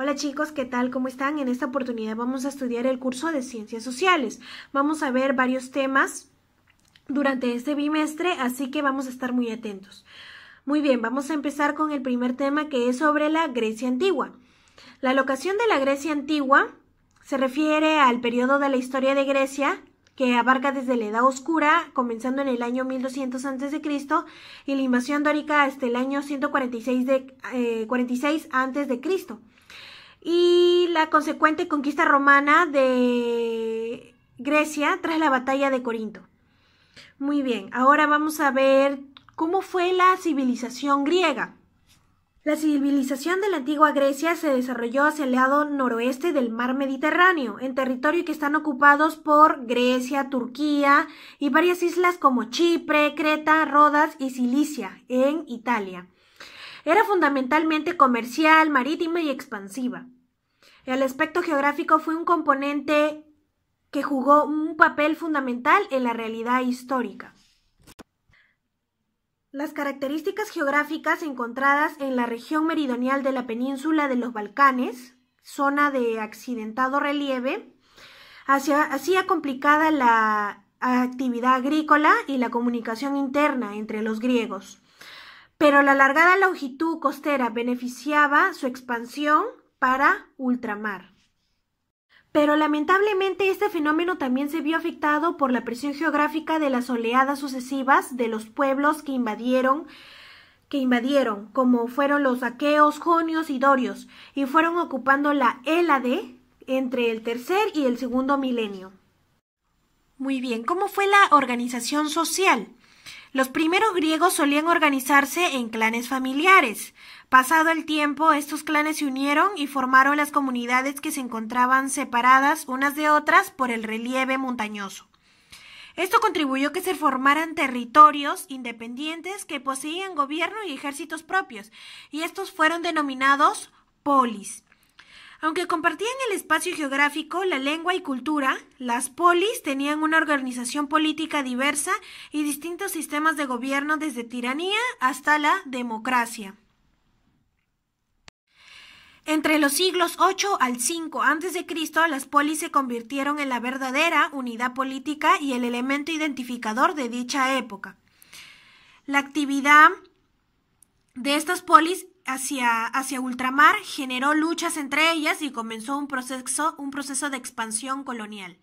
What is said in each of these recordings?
Hola chicos, ¿qué tal? ¿Cómo están? En esta oportunidad vamos a estudiar el curso de Ciencias Sociales. Vamos a ver varios temas durante este bimestre, así que vamos a estar muy atentos. Muy bien, vamos a empezar con el primer tema que es sobre la Grecia antigua. La locación de la Grecia antigua se refiere al periodo de la historia de Grecia que abarca desde la Edad Oscura, comenzando en el año 1200 a.C. y la invasión dórica hasta el año 146 de, eh, a.C y la consecuente conquista romana de Grecia tras la batalla de Corinto. Muy bien, ahora vamos a ver cómo fue la civilización griega. La civilización de la antigua Grecia se desarrolló hacia el lado noroeste del mar Mediterráneo, en territorio que están ocupados por Grecia, Turquía y varias islas como Chipre, Creta, Rodas y Cilicia, en Italia. Era fundamentalmente comercial, marítima y expansiva. El aspecto geográfico fue un componente que jugó un papel fundamental en la realidad histórica. Las características geográficas encontradas en la región meridional de la península de los Balcanes, zona de accidentado relieve, hacía complicada la actividad agrícola y la comunicación interna entre los griegos pero la alargada longitud costera beneficiaba su expansión para ultramar. Pero lamentablemente este fenómeno también se vio afectado por la presión geográfica de las oleadas sucesivas de los pueblos que invadieron que invadieron, como fueron los aqueos, jonios y dorios, y fueron ocupando la Hélade entre el tercer y el segundo milenio. Muy bien, ¿cómo fue la organización social? Los primeros griegos solían organizarse en clanes familiares. Pasado el tiempo, estos clanes se unieron y formaron las comunidades que se encontraban separadas unas de otras por el relieve montañoso. Esto contribuyó que se formaran territorios independientes que poseían gobierno y ejércitos propios, y estos fueron denominados polis. Aunque compartían el espacio geográfico, la lengua y cultura, las polis tenían una organización política diversa y distintos sistemas de gobierno desde tiranía hasta la democracia. Entre los siglos 8 al 5 a.C., las polis se convirtieron en la verdadera unidad política y el elemento identificador de dicha época. La actividad de estas polis hacia, hacia ultramar generó luchas entre ellas y comenzó un proceso, un proceso de expansión colonial.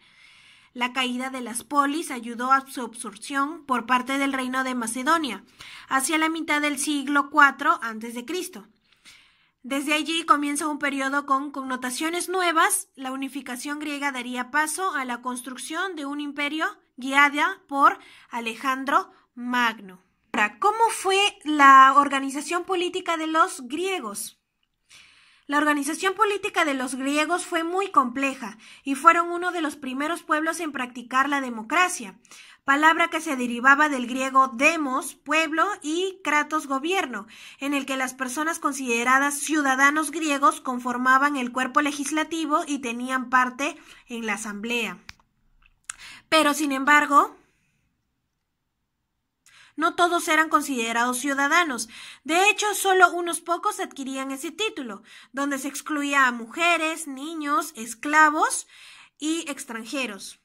La caída de las polis ayudó a su absorción por parte del reino de Macedonia, hacia la mitad del siglo IV a.C. Desde allí comienza un periodo con connotaciones nuevas. La unificación griega daría paso a la construcción de un imperio guiada por Alejandro Magno. Ahora, ¿Cómo fue la organización política de los griegos? La organización política de los griegos fue muy compleja y fueron uno de los primeros pueblos en practicar la democracia, palabra que se derivaba del griego demos, pueblo, y kratos, gobierno, en el que las personas consideradas ciudadanos griegos conformaban el cuerpo legislativo y tenían parte en la asamblea. Pero, sin embargo, no todos eran considerados ciudadanos. De hecho, solo unos pocos adquirían ese título, donde se excluía a mujeres, niños, esclavos y extranjeros.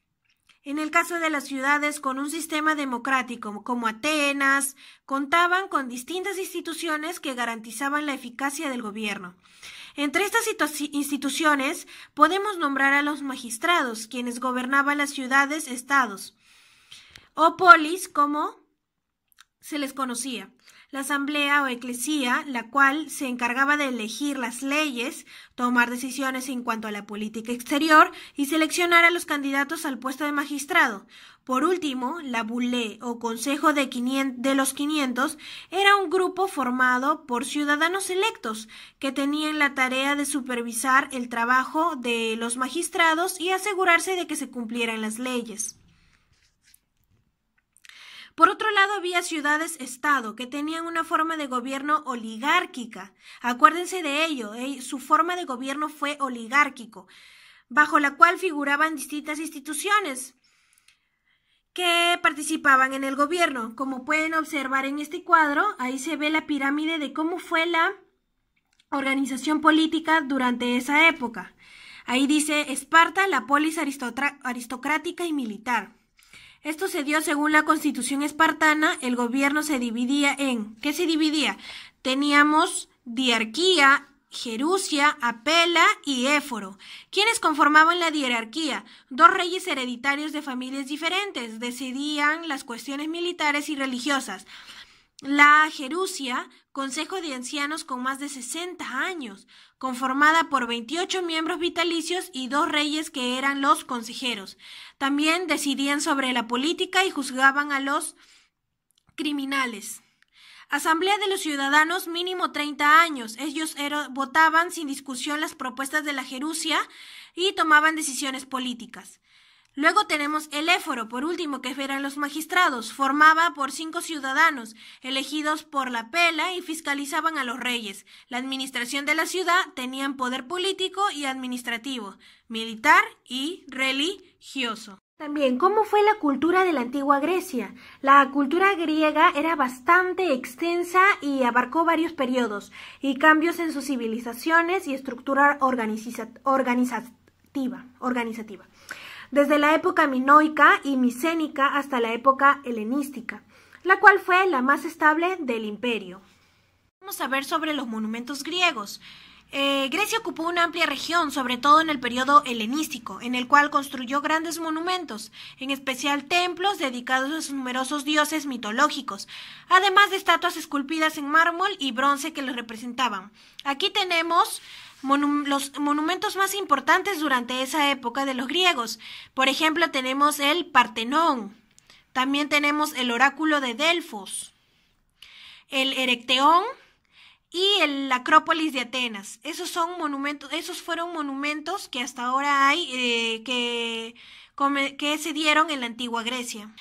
En el caso de las ciudades con un sistema democrático como Atenas, contaban con distintas instituciones que garantizaban la eficacia del gobierno. Entre estas instituciones podemos nombrar a los magistrados, quienes gobernaban las ciudades-estados o polis como se les conocía, la asamblea o eclesía, la cual se encargaba de elegir las leyes, tomar decisiones en cuanto a la política exterior y seleccionar a los candidatos al puesto de magistrado. Por último, la bulé o consejo de, los quinientos era un grupo formado por ciudadanos electos que tenían la tarea de supervisar el trabajo de los magistrados y asegurarse de que se cumplieran las leyes. Por otro lado, había ciudades-estado que tenían una forma de gobierno oligárquica. Acuérdense de ello, eh, su forma de gobierno fue oligárquico, bajo la cual figuraban distintas instituciones que participaban en el gobierno. Como pueden observar en este cuadro, ahí se ve la pirámide de cómo fue la organización política durante esa época. Ahí dice Esparta, la polis aristocrática y militar. Esto se dio según la constitución espartana, el gobierno se dividía en... ¿Qué se dividía? Teníamos diarquía, Jerusia, Apela y Éforo, ¿Quiénes conformaban la diarquía? Dos reyes hereditarios de familias diferentes decidían las cuestiones militares y religiosas. La Jerusia, consejo de ancianos con más de 60 años, conformada por 28 miembros vitalicios y dos reyes que eran los consejeros. También decidían sobre la política y juzgaban a los criminales. Asamblea de los Ciudadanos mínimo 30 años. Ellos votaban sin discusión las propuestas de la Jerusia y tomaban decisiones políticas. Luego tenemos el éforo, por último, que eran los magistrados. Formaba por cinco ciudadanos, elegidos por la pela y fiscalizaban a los reyes. La administración de la ciudad tenía poder político y administrativo, militar y religioso. También, ¿cómo fue la cultura de la antigua Grecia? La cultura griega era bastante extensa y abarcó varios periodos y cambios en sus civilizaciones y estructura organizativa. organizativa desde la época minoica y micénica hasta la época helenística, la cual fue la más estable del imperio. Vamos a ver sobre los monumentos griegos. Eh, Grecia ocupó una amplia región, sobre todo en el periodo helenístico, en el cual construyó grandes monumentos, en especial templos dedicados a sus numerosos dioses mitológicos, además de estatuas esculpidas en mármol y bronce que los representaban. Aquí tenemos los monumentos más importantes durante esa época de los griegos. Por ejemplo, tenemos el Partenón, también tenemos el oráculo de Delfos, el Erecteón y el, Acrópolis de Atenas. Esos son monumentos, esos fueron monumentos que hasta ahora hay eh, que, que se dieron en la antigua Grecia.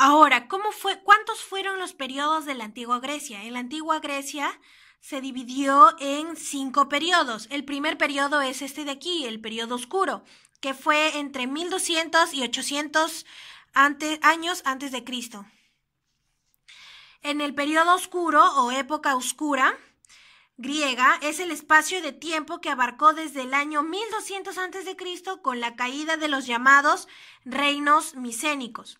Ahora, ¿cómo ¿cuántos fueron los periodos de la antigua Grecia? En la antigua Grecia se dividió en cinco periodos. El primer periodo es este de aquí, el periodo oscuro, que fue entre 1200 y 800 años antes de Cristo. En el periodo oscuro o época oscura griega es el espacio de tiempo que abarcó desde el año 1200 antes de Cristo con la caída de los llamados reinos micénicos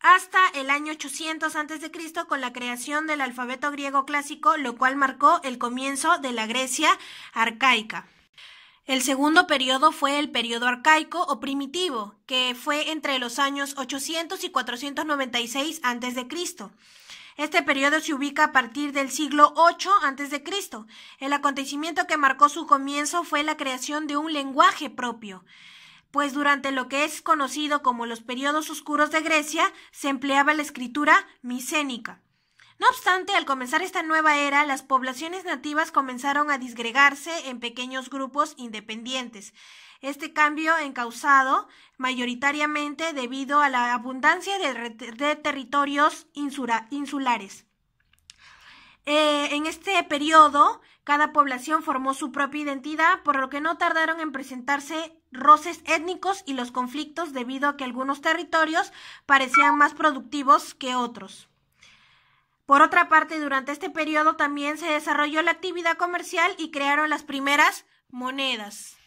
hasta el año 800 Cristo con la creación del alfabeto griego clásico, lo cual marcó el comienzo de la Grecia arcaica. El segundo periodo fue el periodo arcaico o primitivo, que fue entre los años 800 y 496 Cristo. Este periodo se ubica a partir del siglo VIII Cristo. El acontecimiento que marcó su comienzo fue la creación de un lenguaje propio pues durante lo que es conocido como los periodos oscuros de Grecia se empleaba la escritura micénica. No obstante, al comenzar esta nueva era, las poblaciones nativas comenzaron a disgregarse en pequeños grupos independientes. Este cambio encausado mayoritariamente debido a la abundancia de territorios insulares. Eh, en este periodo, cada población formó su propia identidad, por lo que no tardaron en presentarse roces étnicos y los conflictos debido a que algunos territorios parecían más productivos que otros. Por otra parte, durante este periodo también se desarrolló la actividad comercial y crearon las primeras monedas.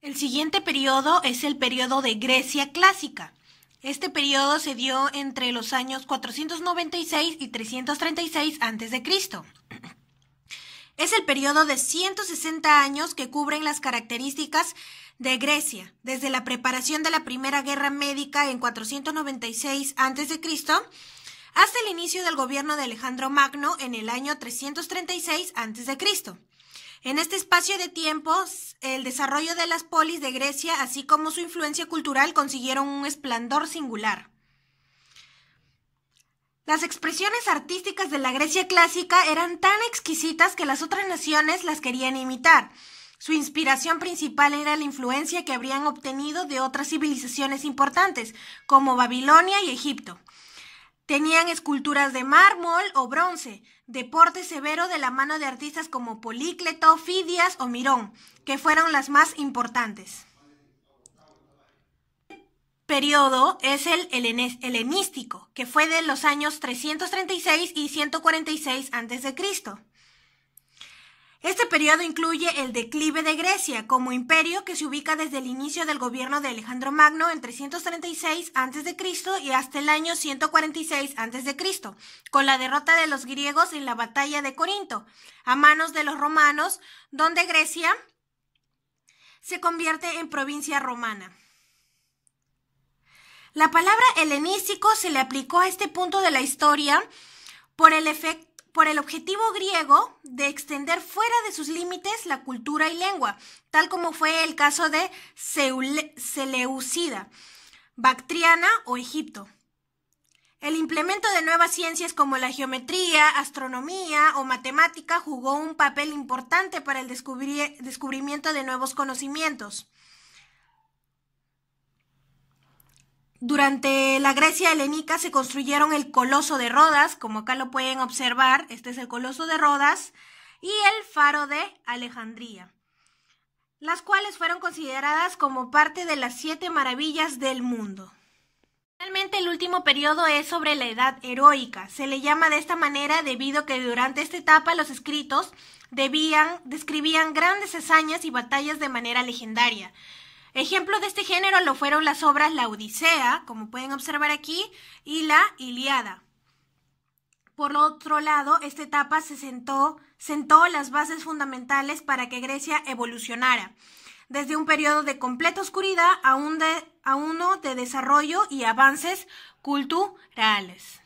El siguiente periodo es el periodo de Grecia clásica. Este periodo se dio entre los años 496 y 336 a.C. Es el periodo de 160 años que cubren las características de Grecia, desde la preparación de la Primera Guerra Médica en 496 a.C. hasta el inicio del gobierno de Alejandro Magno en el año 336 a.C. En este espacio de tiempos, el desarrollo de las polis de Grecia, así como su influencia cultural, consiguieron un esplendor singular. Las expresiones artísticas de la Grecia clásica eran tan exquisitas que las otras naciones las querían imitar. Su inspiración principal era la influencia que habrían obtenido de otras civilizaciones importantes, como Babilonia y Egipto. Tenían esculturas de mármol o bronce, deporte severo de la mano de artistas como Polícleto, Fidias o Mirón, que fueron las más importantes. Periodo es el helenístico, que fue de los años 336 y 146 a.C. Este periodo incluye el declive de Grecia como imperio que se ubica desde el inicio del gobierno de Alejandro Magno en 336 a.C. y hasta el año 146 a.C., con la derrota de los griegos en la batalla de Corinto, a manos de los romanos, donde Grecia se convierte en provincia romana. La palabra helenístico se le aplicó a este punto de la historia por el efecto por el objetivo griego de extender fuera de sus límites la cultura y lengua, tal como fue el caso de Seleucida, Bactriana o Egipto. El implemento de nuevas ciencias como la geometría, astronomía o matemática jugó un papel importante para el descubrimiento de nuevos conocimientos. Durante la Grecia helénica se construyeron el Coloso de Rodas, como acá lo pueden observar, este es el Coloso de Rodas, y el Faro de Alejandría, las cuales fueron consideradas como parte de las siete maravillas del mundo. Finalmente, el último periodo es sobre la edad heroica. Se le llama de esta manera debido a que durante esta etapa los escritos debían, describían grandes hazañas y batallas de manera legendaria. Ejemplos de este género lo fueron las obras La Odisea, como pueden observar aquí, y La Iliada. Por otro lado, esta etapa se sentó, sentó las bases fundamentales para que Grecia evolucionara, desde un periodo de completa oscuridad a uno de desarrollo y avances culturales.